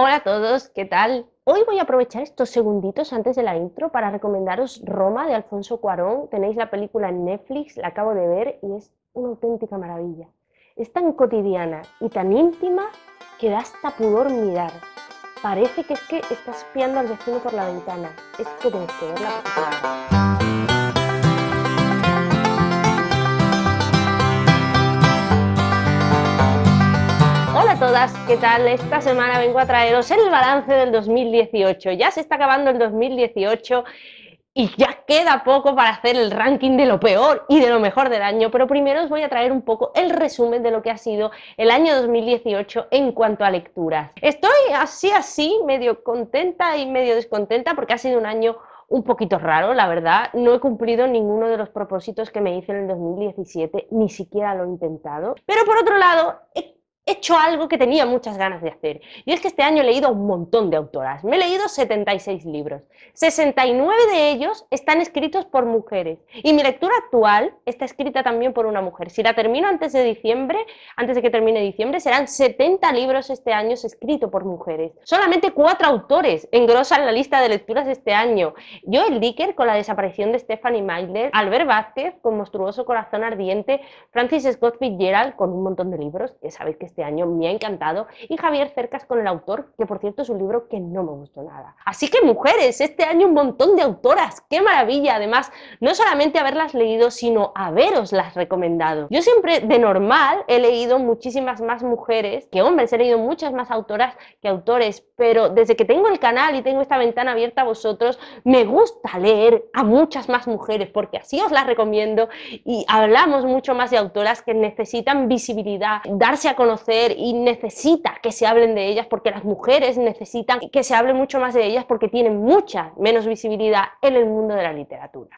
Hola a todos, ¿qué tal? Hoy voy a aprovechar estos segunditos antes de la intro para recomendaros Roma de Alfonso Cuarón. Tenéis la película en Netflix, la acabo de ver y es una auténtica maravilla. Es tan cotidiana y tan íntima que da hasta pudor mirar. Parece que es que estás espiando al vecino por la ventana. Es que tenéis que verla. ¿qué tal? Esta semana vengo a traeros el balance del 2018. Ya se está acabando el 2018 y ya queda poco para hacer el ranking de lo peor y de lo mejor del año, pero primero os voy a traer un poco el resumen de lo que ha sido el año 2018 en cuanto a lecturas. Estoy así, así, medio contenta y medio descontenta porque ha sido un año un poquito raro, la verdad. No he cumplido ninguno de los propósitos que me hice en el 2017, ni siquiera lo he intentado. Pero por otro lado, he hecho algo que tenía muchas ganas de hacer. Y es que este año he leído un montón de autoras. Me he leído 76 libros. 69 de ellos están escritos por mujeres. Y mi lectura actual está escrita también por una mujer. Si la termino antes de diciembre, antes de que termine diciembre, serán 70 libros este año escritos por mujeres. Solamente cuatro autores engrosan la lista de lecturas este año. Joel Dicker con La desaparición de Stephanie Meyer, Albert Vázquez con Monstruoso Corazón Ardiente, Francis Scott Fitzgerald con un montón de libros, que sabéis que este este año, me ha encantado, y Javier Cercas con el autor, que por cierto es un libro que no me gustó nada. Así que mujeres, este año un montón de autoras, qué maravilla, además, no solamente haberlas leído, sino las recomendado. Yo siempre de normal he leído muchísimas más mujeres que hombres, he leído muchas más autoras que autores, pero desde que tengo el canal y tengo esta ventana abierta a vosotros, me gusta leer a muchas más mujeres, porque así os las recomiendo y hablamos mucho más de autoras que necesitan visibilidad, darse a conocer y necesita que se hablen de ellas porque las mujeres necesitan que se hable mucho más de ellas porque tienen mucha menos visibilidad en el mundo de la literatura.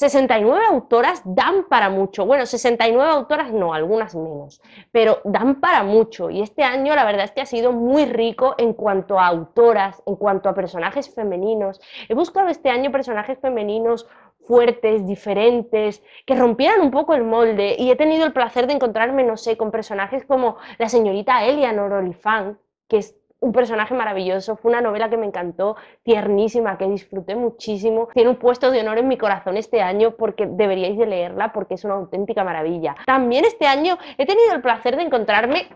69 autoras dan para mucho. Bueno, 69 autoras no, algunas menos, pero dan para mucho. Y este año la verdad es que ha sido muy rico en cuanto a autoras, en cuanto a personajes femeninos. He buscado este año personajes femeninos fuertes, diferentes, que rompieran un poco el molde. Y he tenido el placer de encontrarme, no sé, con personajes como la señorita Elianor Olifán, que es un personaje maravilloso, fue una novela que me encantó, tiernísima, que disfruté muchísimo. Tiene un puesto de honor en mi corazón este año porque deberíais de leerla porque es una auténtica maravilla. También este año he tenido el placer de encontrarme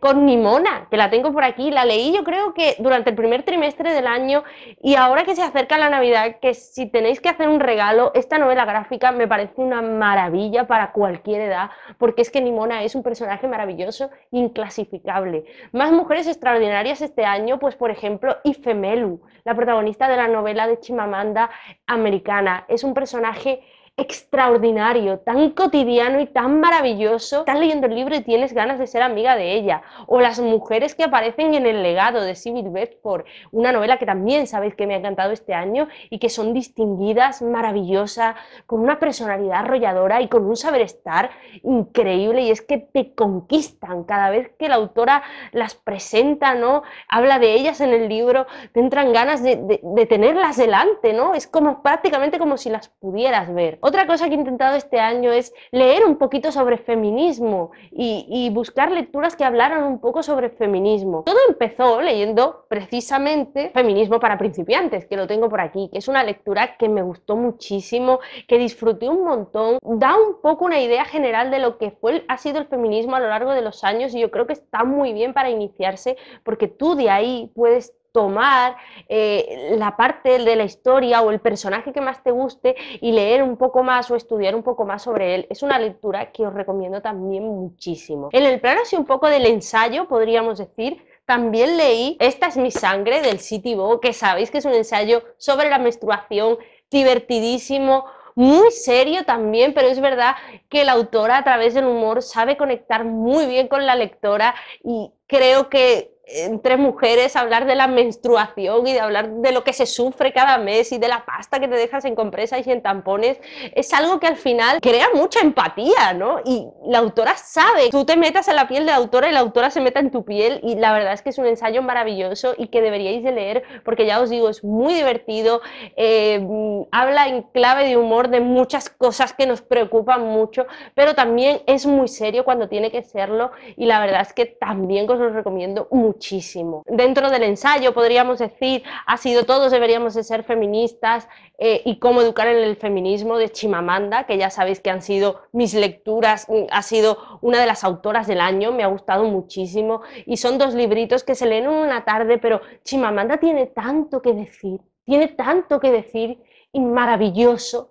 con Nimona, que la tengo por aquí, la leí yo creo que durante el primer trimestre del año y ahora que se acerca la Navidad, que si tenéis que hacer un regalo, esta novela gráfica me parece una maravilla para cualquier edad, porque es que Nimona es un personaje maravilloso inclasificable. Más mujeres extraordinarias este año, pues por ejemplo, Ifemelu, la protagonista de la novela de Chimamanda americana, es un personaje extraordinario, tan cotidiano y tan maravilloso. Estás leyendo el libro y tienes ganas de ser amiga de ella. O las mujeres que aparecen en El legado de Sibyl Bedford, una novela que también sabéis que me ha encantado este año y que son distinguidas, maravillosas, con una personalidad arrolladora y con un saber estar increíble. Y es que te conquistan cada vez que la autora las presenta, ¿no? Habla de ellas en el libro, te entran ganas de, de tenerlas delante, ¿no? Es como prácticamente como si las pudieras ver. Otra cosa que he intentado este año es leer un poquito sobre feminismo y, buscar lecturas que hablaran un poco sobre feminismo. Todo empezó leyendo precisamente Feminismo para principiantes, que lo tengo por aquí, que es una lectura que me gustó muchísimo, que disfruté un montón, da un poco una idea general de lo que fue, ha sido el feminismo a lo largo de los años y yo creo que está muy bien para iniciarse porque tú de ahí puedes tomar eh, la parte de la historia o el personaje que más te guste y leer un poco más o estudiar un poco más sobre él. Es una lectura que os recomiendo también muchísimo. En el plano así un poco del ensayo, podríamos decir, también leí Esta es mi sangre del City Citibo, que sabéis que es un ensayo sobre la menstruación divertidísimo, muy serio también, pero es verdad que la autora a través del humor sabe conectar muy bien con la lectora y creo que entre mujeres, hablar de la menstruación y de hablar de lo que se sufre cada mes y de la pasta que te dejas en compresas y en tampones, es algo que al final crea mucha empatía, ¿no? Y la autora sabe, tú te metas en la piel de la autora y la autora se meta en tu piel y la verdad es que es un ensayo maravilloso y que deberíais de leer porque ya os digo, es muy divertido, eh, habla en clave de humor de muchas cosas que nos preocupan mucho, pero también es muy serio cuando tiene que serlo y la verdad es que también os lo recomiendo mucho muchísimo. Dentro del ensayo podríamos decir, ha sido todos deberíamos de ser feministas eh, y cómo educar en el feminismo de Chimamanda, que ya sabéis que han sido mis lecturas, mm, ha sido una de las autoras del año, me ha gustado muchísimo y son dos libritos que se leen una tarde, pero Chimamanda tiene tanto que decir, tiene tanto que decir y maravilloso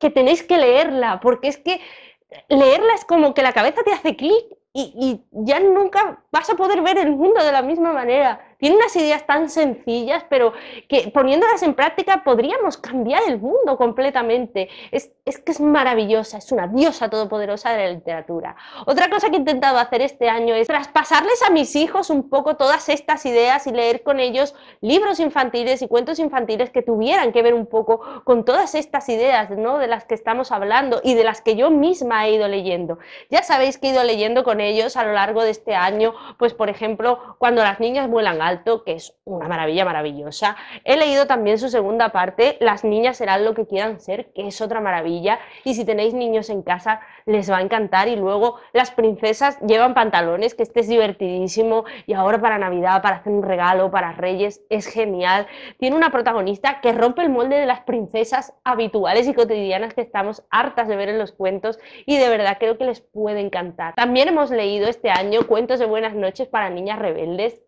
que tenéis que leerla, porque es que leerla es como que la cabeza te hace clic y, ya nunca vas a poder ver el mundo de la misma manera. Tiene unas ideas tan sencillas, pero que poniéndolas en práctica podríamos cambiar el mundo completamente es que es maravillosa, es una diosa todopoderosa de la literatura. Otra cosa que he intentado hacer este año es traspasarles a mis hijos un poco todas estas ideas y leer con ellos libros infantiles y cuentos infantiles que tuvieran que ver un poco con todas estas ideas ¿no? de las que estamos hablando y de las que yo misma he ido leyendo. Ya sabéis que he ido leyendo con ellos a lo largo de este año, pues por ejemplo, cuando las niñas vuelan alto, que es una maravilla maravillosa. He leído también su segunda parte, Las niñas serán lo que quieran ser, que es otra maravilla y si tenéis niños en casa les va a encantar y luego las princesas llevan pantalones, que este es divertidísimo y ahora para Navidad, para hacer un regalo, para Reyes, es genial. Tiene una protagonista que rompe el molde de las princesas habituales y cotidianas que estamos hartas de ver en los cuentos y de verdad creo que les puede encantar. También hemos leído este año Cuentos de Buenas noches para Niñas Rebeldes,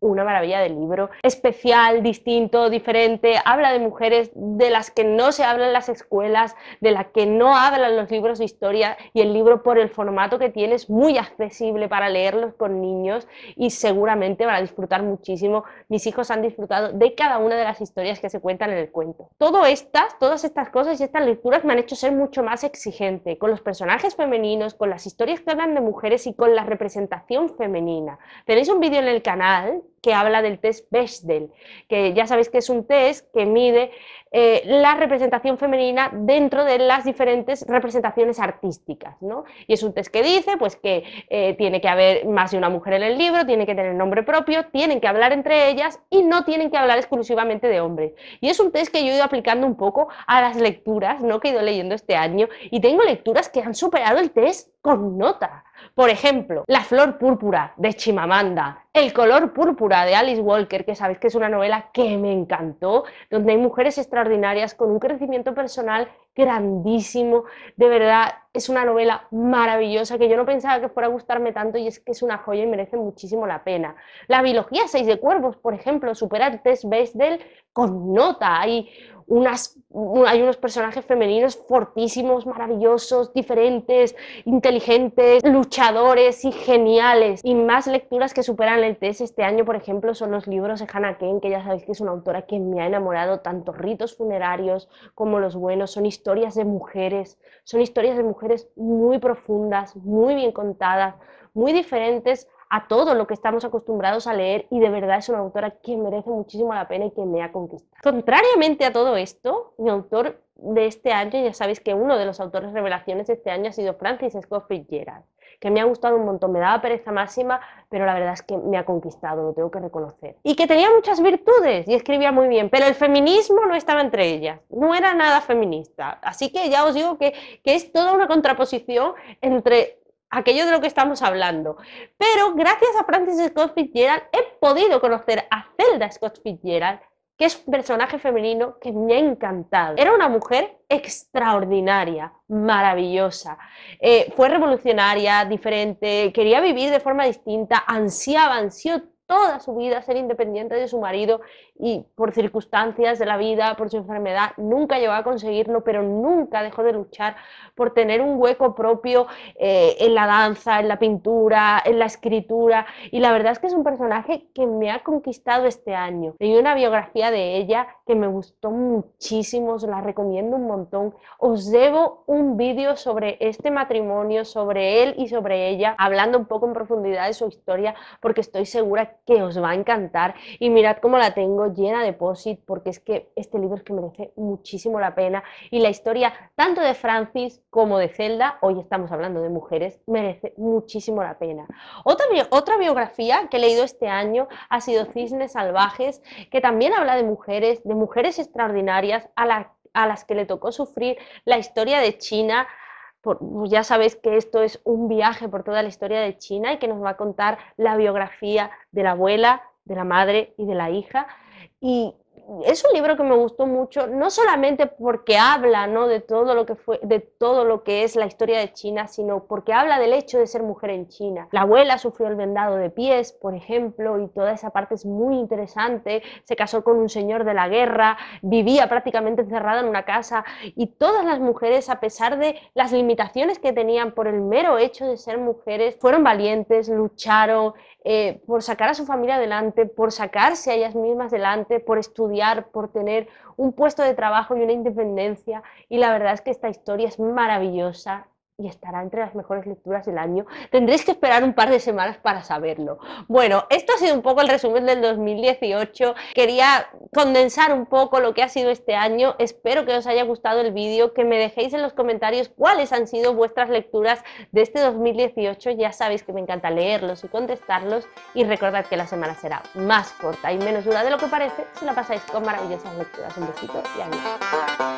una maravilla de libro, especial, distinto, diferente, habla de mujeres de las que no se hablan las escuelas, de las que no hablan los libros de historia y el libro por el formato que tiene es muy accesible para leerlos con niños y seguramente van a disfrutar muchísimo. Mis hijos han disfrutado de cada una de las historias que se cuentan en el cuento. Todo estas, todas estas cosas y estas lecturas me han hecho ser mucho más exigente con los personajes femeninos, con las historias que hablan de mujeres y con la representación femenina. Tenéis un vídeo en el canal que habla del test Bechdel, que ya sabéis que es un test que mide eh, la representación femenina dentro de las diferentes representaciones artísticas. ¿no? Y es un test que dice pues, que eh, tiene que haber más de una mujer en el libro, tiene que tener nombre propio, tienen que hablar entre ellas y no tienen que hablar exclusivamente de hombres. Y es un test que yo he ido aplicando un poco a las lecturas ¿no? que he ido leyendo este año y tengo lecturas que han superado el test con nota. Por ejemplo, La flor púrpura de Chimamanda, El color púrpura de Alice Walker, que sabéis que es una novela que me encantó, donde hay mujeres extraordinarias con un crecimiento personal grandísimo, de verdad es una novela maravillosa que yo no pensaba que fuera a gustarme tanto y es que es una joya y merece muchísimo la pena. La biología Seis de Cuervos, por ejemplo, supera el test Bechdel con nota, hay, unas, hay unos personajes femeninos fortísimos, maravillosos, diferentes, inteligentes, luchadores y geniales. Y más lecturas que superan el test este año, por ejemplo, son los libros de Hannah Ken, que ya sabéis que es una autora que me ha enamorado, tanto Ritos Funerarios como Los Buenos, son historias historias de mujeres, son historias de mujeres muy profundas, muy bien contadas, muy diferentes a todo lo que estamos acostumbrados a leer y de verdad es una autora que merece muchísimo la pena y que me ha conquistado. Contrariamente a todo esto, mi autor de este año, ya sabéis que uno de los autores revelaciones de este año ha sido Francis Scott que me ha gustado un montón, me daba pereza máxima, pero la verdad es que me ha conquistado, lo tengo que reconocer. Y que tenía muchas virtudes y escribía muy bien, pero el feminismo no estaba entre ellas, no era nada feminista. Así que ya os digo que, es toda una contraposición entre aquello de lo que estamos hablando. Pero gracias a Francis Scott Fitzgerald he podido conocer a Zelda Scott Fitzgerald que es un personaje femenino que me ha encantado. Era una mujer extraordinaria, maravillosa. Eh, fue revolucionaria, diferente, quería vivir de forma distinta, ansiaba, ansió toda su vida ser independiente de su marido y por circunstancias de la vida, por su enfermedad, nunca llegó a conseguirlo, pero nunca dejó de luchar por tener un hueco propio eh, en la danza, en la pintura, en la escritura. Y la verdad es que es un personaje que me ha conquistado este año. Leí una biografía de ella que me gustó muchísimo, os la recomiendo un montón. Os debo un vídeo sobre este matrimonio, sobre él y sobre ella, hablando un poco en profundidad de su historia, porque estoy segura que os va a encantar. Y mirad cómo la tengo llena de posit porque es que este libro es que merece muchísimo la pena y la historia tanto de Francis como de Zelda, hoy estamos hablando de mujeres, merece muchísimo la pena. Otra, otra biografía que he leído este año ha sido Cisnes Salvajes, que también habla de mujeres, de mujeres extraordinarias a, a las que le tocó sufrir la historia de China pues ya sabéis que esto es un viaje por toda la historia de China y que nos va a contar la biografía de la abuela, de la madre y de la hija. Y es un libro que me gustó mucho, no solamente porque habla de, todo lo que fue, de todo lo que es la historia de China, sino porque habla del hecho de ser mujer en China. La abuela sufrió el vendado de pies, por ejemplo, y toda esa parte es muy interesante. Se casó con un señor de la guerra, vivía prácticamente encerrada en una casa, y todas las mujeres, a pesar de las limitaciones que tenían por el mero hecho de ser mujeres, fueron valientes, lucharon, eh, por sacar a su familia adelante, por sacarse a ellas mismas adelante, por estudiar, por tener un puesto de trabajo y una independencia. Y la verdad es que esta historia es maravillosa, y estará entre las mejores lecturas del año. Tendréis que esperar un par de semanas para saberlo. Bueno, esto ha sido un poco el resumen del 2018. Quería condensar un poco lo que ha sido este año. Espero que os haya gustado el vídeo, que me dejéis en los comentarios cuáles han sido vuestras lecturas de este 2018. Ya sabéis que me encanta leerlos y contestarlos. Y recordad que la semana será más corta y menos dura de lo que parece si la pasáis con maravillosas lecturas. Un besito y adiós.